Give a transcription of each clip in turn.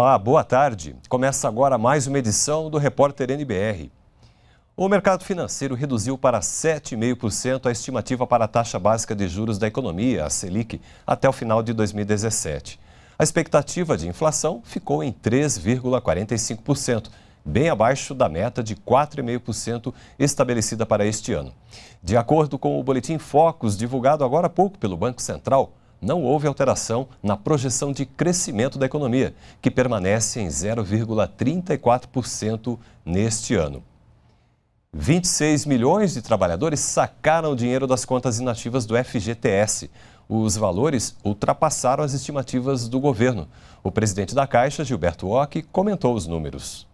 Olá, boa tarde. Começa agora mais uma edição do Repórter NBR. O mercado financeiro reduziu para 7,5% a estimativa para a taxa básica de juros da economia, a Selic, até o final de 2017. A expectativa de inflação ficou em 3,45%, bem abaixo da meta de 4,5% estabelecida para este ano. De acordo com o boletim Focus divulgado agora há pouco pelo Banco Central, não houve alteração na projeção de crescimento da economia, que permanece em 0,34% neste ano. 26 milhões de trabalhadores sacaram o dinheiro das contas inativas do FGTS. Os valores ultrapassaram as estimativas do governo. O presidente da Caixa, Gilberto Ock, comentou os números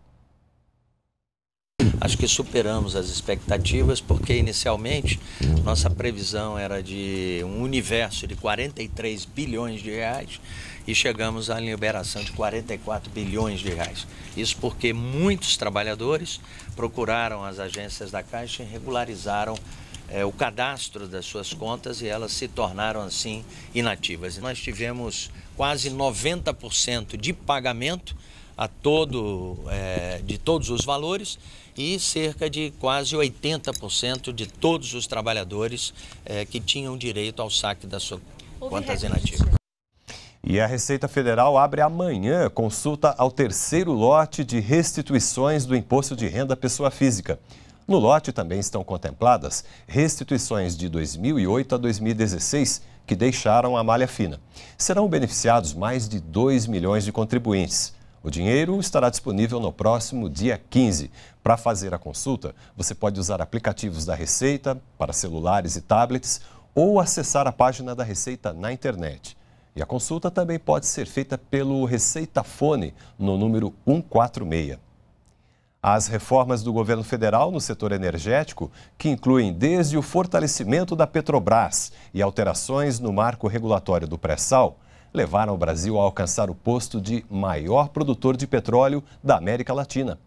acho que superamos as expectativas, porque inicialmente nossa previsão era de um universo de 43 bilhões de reais e chegamos à liberação de 44 bilhões de reais. Isso porque muitos trabalhadores procuraram as agências da Caixa e regularizaram é, o cadastro das suas contas e elas se tornaram assim inativas. Nós tivemos quase 90% de pagamento a todo, é, de todos os valores e cerca de quase 80% de todos os trabalhadores é, que tinham direito ao saque da sua conta inativas. E a Receita Federal abre amanhã consulta ao terceiro lote de restituições do Imposto de Renda à Pessoa Física. No lote também estão contempladas restituições de 2008 a 2016, que deixaram a malha fina. Serão beneficiados mais de 2 milhões de contribuintes. O dinheiro estará disponível no próximo dia 15. Para fazer a consulta, você pode usar aplicativos da Receita para celulares e tablets ou acessar a página da Receita na internet. E a consulta também pode ser feita pelo Receita Fone no número 146. As reformas do governo federal no setor energético, que incluem desde o fortalecimento da Petrobras e alterações no marco regulatório do pré-sal, levaram o Brasil a alcançar o posto de maior produtor de petróleo da América Latina.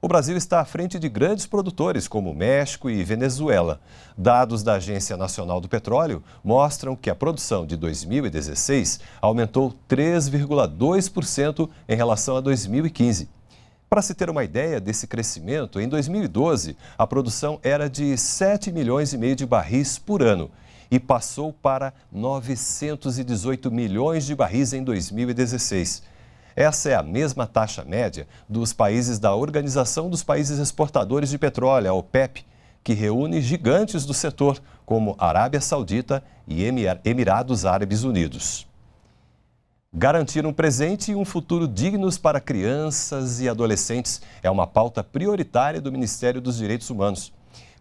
O Brasil está à frente de grandes produtores como México e Venezuela. Dados da Agência Nacional do Petróleo mostram que a produção de 2016 aumentou 3,2% em relação a 2015. Para se ter uma ideia desse crescimento, em 2012 a produção era de 7 milhões e meio de barris por ano e passou para 918 milhões de barris em 2016. Essa é a mesma taxa média dos países da Organização dos Países Exportadores de Petróleo, a OPEP, que reúne gigantes do setor, como Arábia Saudita e Emirados Árabes Unidos. Garantir um presente e um futuro dignos para crianças e adolescentes é uma pauta prioritária do Ministério dos Direitos Humanos.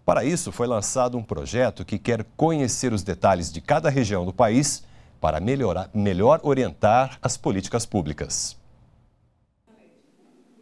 Para isso, foi lançado um projeto que quer conhecer os detalhes de cada região do país para melhorar, melhor orientar as políticas públicas.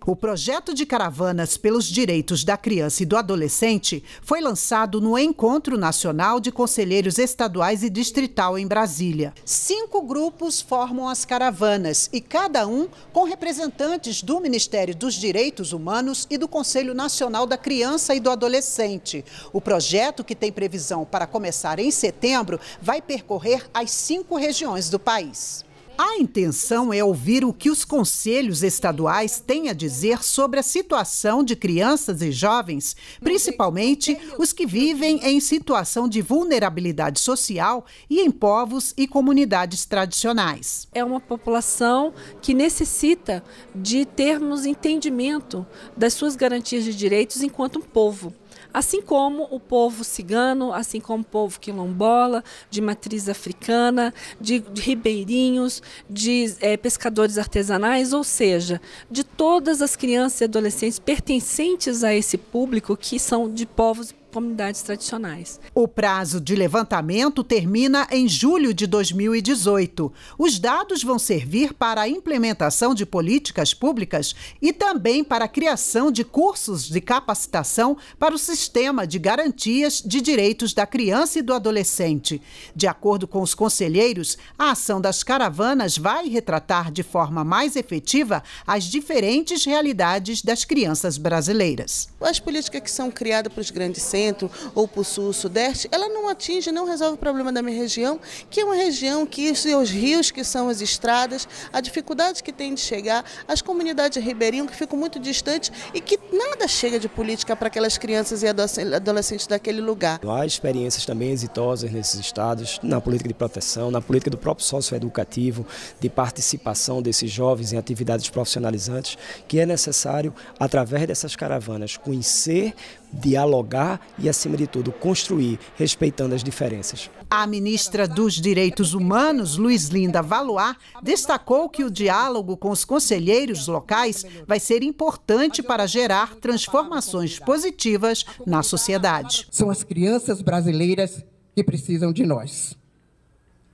O projeto de caravanas pelos direitos da criança e do adolescente foi lançado no Encontro Nacional de Conselheiros Estaduais e Distrital em Brasília. Cinco grupos formam as caravanas e cada um com representantes do Ministério dos Direitos Humanos e do Conselho Nacional da Criança e do Adolescente. O projeto, que tem previsão para começar em setembro, vai percorrer as cinco regiões do país. A intenção é ouvir o que os conselhos estaduais têm a dizer sobre a situação de crianças e jovens, principalmente os que vivem em situação de vulnerabilidade social e em povos e comunidades tradicionais. É uma população que necessita de termos entendimento das suas garantias de direitos enquanto um povo. Assim como o povo cigano, assim como o povo quilombola, de matriz africana, de, de ribeirinhos, de é, pescadores artesanais, ou seja, de todas as crianças e adolescentes pertencentes a esse público que são de povos comunidades tradicionais. O prazo de levantamento termina em julho de 2018. Os dados vão servir para a implementação de políticas públicas e também para a criação de cursos de capacitação para o sistema de garantias de direitos da criança e do adolescente. De acordo com os conselheiros, a ação das caravanas vai retratar de forma mais efetiva as diferentes realidades das crianças brasileiras. As políticas que são criadas para os grandes centros centro ou para o sul-sudeste, ela não atinge, não resolve o problema da minha região, que é uma região que os rios que são as estradas, a dificuldade que tem de chegar, as comunidades ribeirinhas que ficam muito distantes e que nada chega de política para aquelas crianças e adolescentes daquele lugar. Há experiências também exitosas nesses estados, na política de proteção, na política do próprio sócio educativo, de participação desses jovens em atividades profissionalizantes, que é necessário, através dessas caravanas, conhecer, dialogar e, acima de tudo, construir respeitando as diferenças. A ministra dos Direitos Humanos, Luiz Linda Valoar, destacou que o diálogo com os conselheiros locais vai ser importante para gerar transformações positivas na sociedade. São as crianças brasileiras que precisam de nós.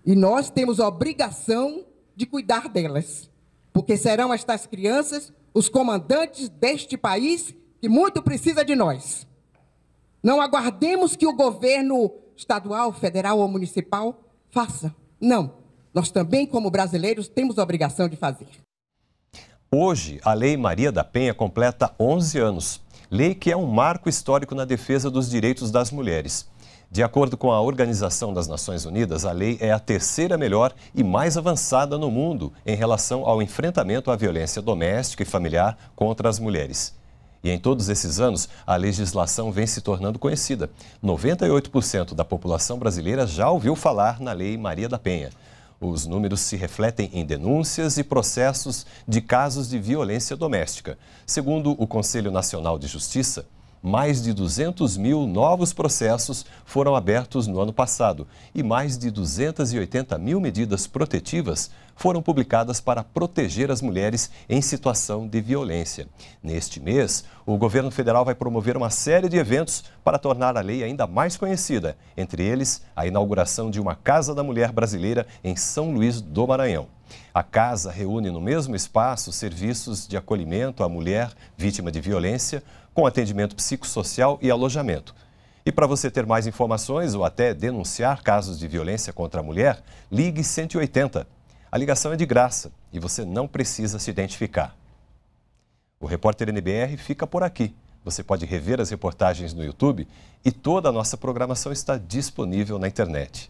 E nós temos a obrigação de cuidar delas, porque serão estas crianças os comandantes deste país que muito precisa de nós. Não aguardemos que o governo estadual, federal ou municipal faça. Não. Nós também, como brasileiros, temos a obrigação de fazer. Hoje, a Lei Maria da Penha completa 11 anos. Lei que é um marco histórico na defesa dos direitos das mulheres. De acordo com a Organização das Nações Unidas, a lei é a terceira melhor e mais avançada no mundo em relação ao enfrentamento à violência doméstica e familiar contra as mulheres. E em todos esses anos, a legislação vem se tornando conhecida. 98% da população brasileira já ouviu falar na Lei Maria da Penha. Os números se refletem em denúncias e processos de casos de violência doméstica. Segundo o Conselho Nacional de Justiça, mais de 200 mil novos processos foram abertos no ano passado e mais de 280 mil medidas protetivas foram publicadas para proteger as mulheres em situação de violência. Neste mês, o governo federal vai promover uma série de eventos para tornar a lei ainda mais conhecida, entre eles a inauguração de uma Casa da Mulher Brasileira em São Luís do Maranhão. A casa reúne no mesmo espaço serviços de acolhimento à mulher vítima de violência, com atendimento psicossocial e alojamento. E para você ter mais informações ou até denunciar casos de violência contra a mulher, ligue 180. A ligação é de graça e você não precisa se identificar. O repórter NBR fica por aqui. Você pode rever as reportagens no YouTube e toda a nossa programação está disponível na internet.